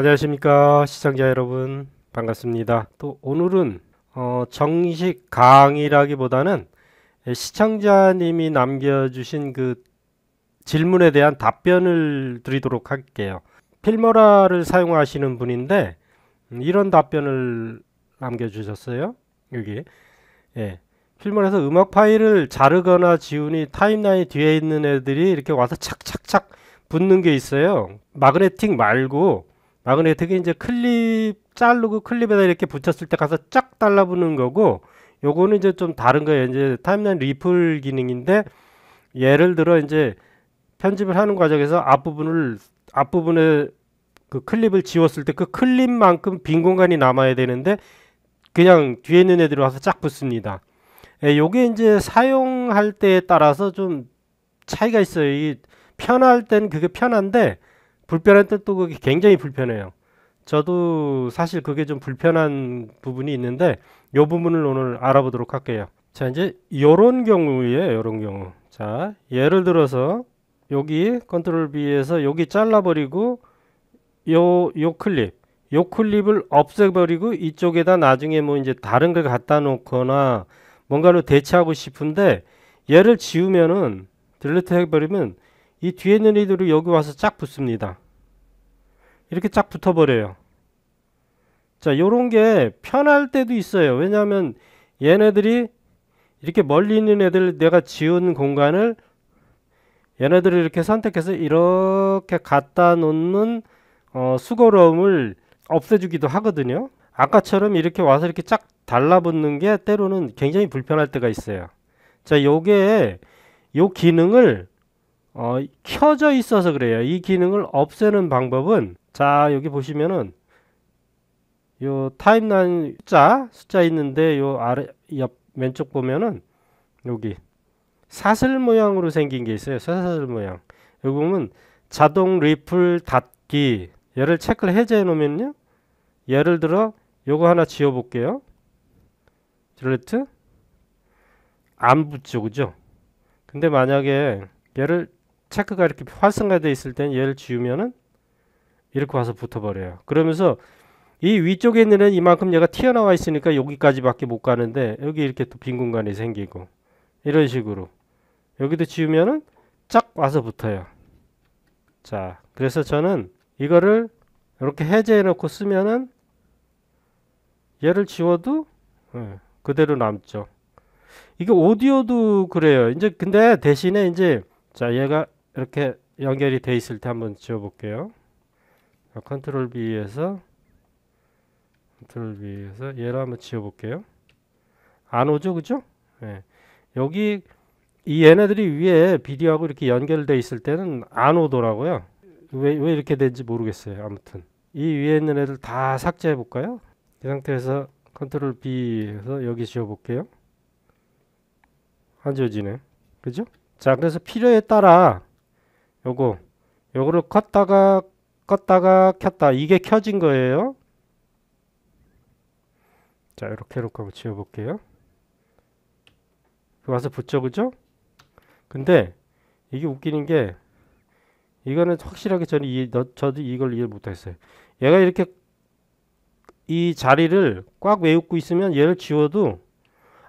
안녕하십니까 시청자 여러분 반갑습니다. 또 오늘은 어 정식 강의라기보다는 시청자님이 남겨주신 그 질문에 대한 답변을 드리도록 할게요. 필모라를 사용하시는 분인데 음, 이런 답변을 남겨주셨어요. 여기 예. 필모라에서 음악 파일을 자르거나 지우니 타임라인 뒤에 있는 애들이 이렇게 와서 착착착 붙는 게 있어요. 마그네틱 말고 아 근데 되게 이제 클립 자르고 클립에다 이렇게 붙였을 때 가서 쫙 달라붙는 거고 요거는 이제 좀 다른 거예요. 이제 타임라인 리플 기능인데 예를 들어 이제 편집을 하는 과정에서 앞부분을 앞부분에 그 클립을 지웠을 때 그 클립만큼 빈 공간이 남아야 되는데 그냥 뒤에 있는 애들이 와서 쫙 붙습니다. 예, 요게 이제 사용할 때에 따라서 좀 차이가 있어요. 이 편할 땐 그게 편한데 불편한 뜻도 그게 굉장히 불편해요. 저도 사실 그게 좀 불편한 부분이 있는데 요 부분을 오늘 알아보도록 할게요. 자 이제 요런 경우에 요런 경우 자 예를 들어서 여기 컨트롤 B에서 여기 잘라버리고 요 요 클립 요 클립을 없애버리고 이쪽에다 나중에 뭐 이제 다른 걸 갖다 놓거나 뭔가로 대체하고 싶은데 얘를 지우면은 딜리트 해버리면 이 뒤에 있는 이들이 여기 와서 쫙 붙습니다. 이렇게 쫙 붙어버려요. 자, 요런 게 편할 때도 있어요. 왜냐하면 얘네들이 이렇게 멀리 있는 애들 내가 지은 공간을 얘네들을 이렇게 선택해서 이렇게 갖다 놓는 어, 수고로움을 없애주기도 하거든요. 아까처럼 이렇게 와서 이렇게 쫙 달라붙는 게 때로는 굉장히 불편할 때가 있어요. 자, 요게 요 기능을 어, 켜져 있어서 그래요. 이 기능을 없애는 방법은 자 여기 보시면은 요 타임라인 숫자 숫자 있는데 요 아래 옆 왼쪽 보면은 여기 사슬 모양으로 생긴 게 있어요. 사슬 모양. 여기 보면 자동 리플 닫기 얘를 체크를 해제해 놓으면요. 예를 들어 요거 하나 지워 볼게요. 드레트 안 붙죠. 그죠? 근데 만약에 얘를 체크가 이렇게 활성화되어 있을 땐 얘를 지우면은 이렇게 와서 붙어버려요. 그러면서 이 위쪽에 있는 이만큼 얘가 튀어나와 있으니까 여기까지밖에 못 가는데 여기 이렇게 또 빈 공간이 생기고 이런 식으로 여기도 지우면은 쫙 와서 붙어요. 자 그래서 저는 이거를 이렇게 해제해 놓고 쓰면은 얘를 지워도 예, 그대로 남죠. 이게 오디오도 그래요. 이제 근데 대신에 이제 자 얘가 이렇게 연결이 돼 있을 때 한번 지워 볼게요 컨트롤 B에서 컨트롤 B에서 얘를 한번 지워 볼게요 안 오죠 그죠 예. 여기 이 얘네들이 위에 비디오하고 이렇게 연결돼 있을 때는 안 오더라고요 왜, 왜 이렇게 된지 모르겠어요 아무튼 이 위에 있는 애들 다 삭제해 볼까요 이 상태에서 컨트롤 B 에서 여기 지워 볼게요 안 지워지네 그죠 자 그래서 필요에 따라 요거 요거를 껐다가 껐다가 켰다 이게 켜진 거예요 자 이렇게 이렇게 한번 지워볼게요 와서 붙죠 그죠 근데 이게 웃기는 게 이거는 확실하게 저는 이, 너, 저도 이걸 이해 못했어요 얘가 이렇게 이 자리를 꽉 외우고 있으면 얘를 지워도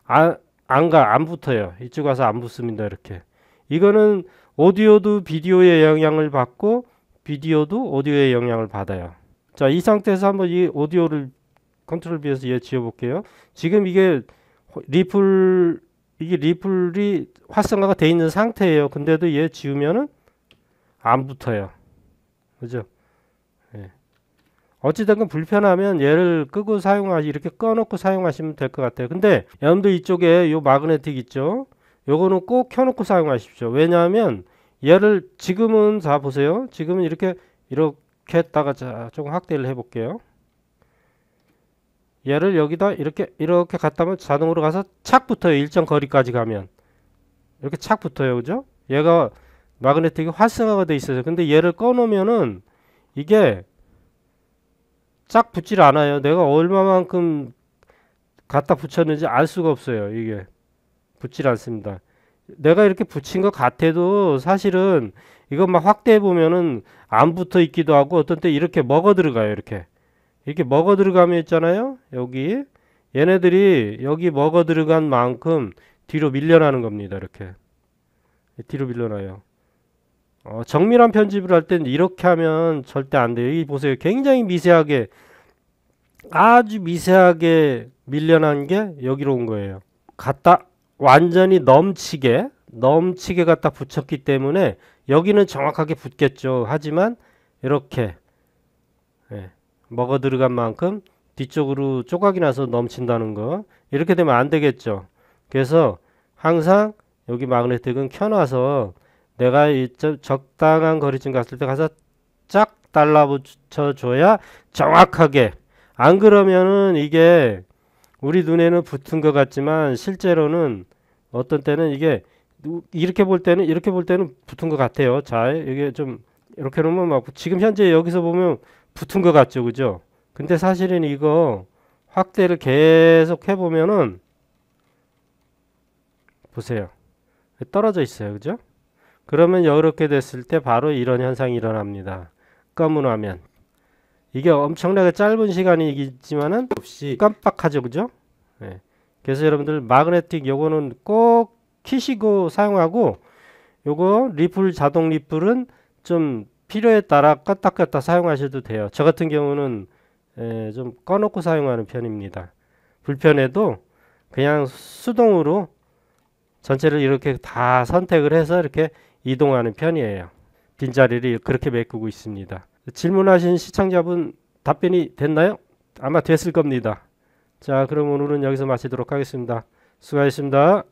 아, 안가 안 붙어요 이쪽 와서 안 붙습니다 이렇게 이거는 오디오도 비디오의 영향을 받고 비디오도 오디오의 영향을 받아요. 자, 이 상태에서 한번 이 오디오를 컨트롤 비에서예 지어 볼게요. 지금 이게 리플 이게 리플이 활성화가 돼 있는 상태예요. 근데도 얘 지우면은 안 붙어요. 그죠? 예. 어찌됐건 불편하면 얘를 끄고 사용하시 이렇게 꺼놓고 사용하시면 될 것 같아요. 근데 여러분들 이쪽에 요 마그네틱 있죠? 요거는 꼭 켜놓고 사용하십시오. 왜냐하면 얘를 지금은 자 보세요. 지금은 이렇게 이렇게 했다가 자 조금 확대를 해볼게요. 얘를 여기다 이렇게 이렇게 갖다 면 자동으로 가서 착 붙어요. 일정 거리까지 가면 이렇게 착 붙어요. 그죠? 얘가 마그네틱이 활성화가 돼 있어요. 근데 얘를 꺼놓으면은 이게 쫙 붙질 않아요. 내가 얼마만큼 갖다 붙였는지 알 수가 없어요. 이게 붙질 않습니다. 내가 이렇게 붙인 것 같아도 사실은 이것만 확대해 보면은 안 붙어 있기도 하고 어떤 때 이렇게 먹어 들어가요 이렇게 이렇게 먹어 들어가면 있잖아요 여기 얘네들이 여기 먹어 들어간 만큼 뒤로 밀려나는 겁니다 이렇게 뒤로 밀려나요 어, 정밀한 편집을 할 땐 이렇게 하면 절대 안 돼요 여기 보세요 굉장히 미세하게 아주 미세하게 밀려난 게 여기로 온 거예요 갔다 완전히 넘치게 넘치게 갖다 붙였기 때문에 여기는 정확하게 붙겠죠. 하지만 이렇게 예, 먹어 들어간 만큼 뒤쪽으로 조각이 나서 넘친다는 거 이렇게 되면 안 되겠죠. 그래서 항상 여기 마그네틱은 켜놔서 내가 이쪽 적당한 거리쯤 갔을 때 가서 쫙 달라붙여줘야 정확하게 안 그러면은 이게 우리 눈에는 붙은 것 같지만 실제로는 어떤 때는 이게 이렇게 볼 때는 이렇게 볼 때는 붙은 것 같아요. 자, 이게 좀 이렇게 놓으면 막 지금 현재 여기서 보면 붙은 것 같죠, 그죠? 근데 사실은 이거 확대를 계속 해보면은 보세요. 떨어져 있어요, 그죠? 그러면 이렇게 됐을 때 바로 이런 현상이 일어납니다. 검은 화면, 이게 엄청나게 짧은 시간이지만은 없이 깜빡하죠 그죠 네. 그래서 여러분들 마그네틱 요거는 꼭 키시고 사용하고 요거 리플 자동 리플은 좀 필요에 따라 껐다 껐다 사용하셔도 돼요 저 같은 경우는 에, 예, 좀 꺼놓고 사용하는 편입니다 불편해도 그냥 수동으로 전체를 이렇게 다 선택을 해서 이렇게 이동하는 편이에요 빈자리를 그렇게 메꾸고 있습니다 질문하신 시청자분 답변이 됐나요? 아마 됐을 겁니다. 자, 그럼 오늘은 여기서 마치도록 하겠습니다. 수고하셨습니다.